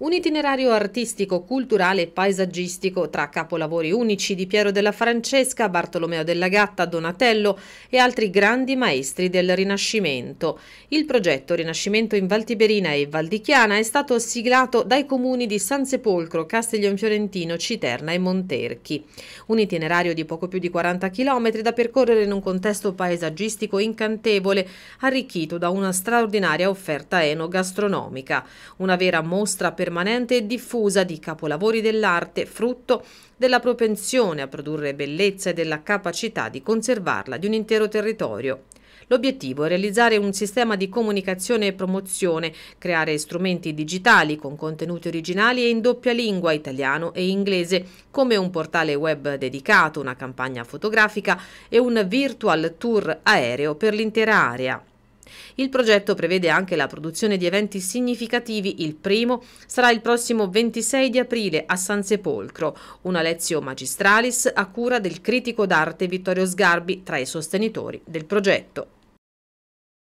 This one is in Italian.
Un itinerario artistico, culturale e paesaggistico tra capolavori unici di Piero della Francesca, Bartolomeo della Gatta, Donatello e altri grandi maestri del Rinascimento. Il progetto Rinascimento in Valtiberina e Valdichiana è stato siglato dai comuni di San Sepolcro, Castiglion Fiorentino, Citerna e Monterchi. Un itinerario di poco più di 40 km da percorrere in un contesto paesaggistico incantevole, arricchito da una straordinaria offerta enogastronomica. Una vera mostra per permanente e diffusa di capolavori dell'arte, frutto della propensione a produrre bellezza e della capacità di conservarla di un intero territorio. L'obiettivo è realizzare un sistema di comunicazione e promozione, creare strumenti digitali con contenuti originali e in doppia lingua italiano e inglese, come un portale web dedicato, una campagna fotografica e un virtual tour aereo per l'intera area. Il progetto prevede anche la produzione di eventi significativi. Il primo sarà il prossimo 26 di aprile a San Sepolcro, una lezione magistralis a cura del critico d'arte Vittorio Sgarbi tra i sostenitori del progetto.